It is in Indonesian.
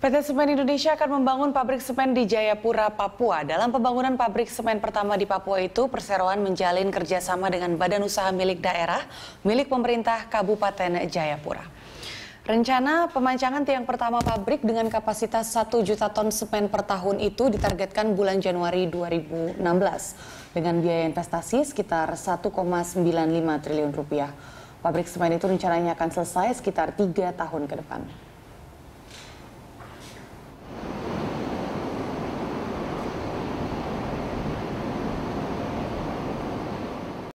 PT Semen Indonesia akan membangun pabrik semen di Jayapura, Papua. Dalam pembangunan pabrik semen pertama di Papua itu, perseroan menjalin kerjasama dengan badan usaha milik daerah, milik pemerintah Kabupaten Jayapura. Rencana pemancangan tiang pertama pabrik dengan kapasitas 1 juta ton semen per tahun itu ditargetkan bulan Januari 2016 dengan biaya investasi sekitar 1,95 triliun rupiah. Pabrik semen itu rencananya akan selesai sekitar 3 tahun ke depan.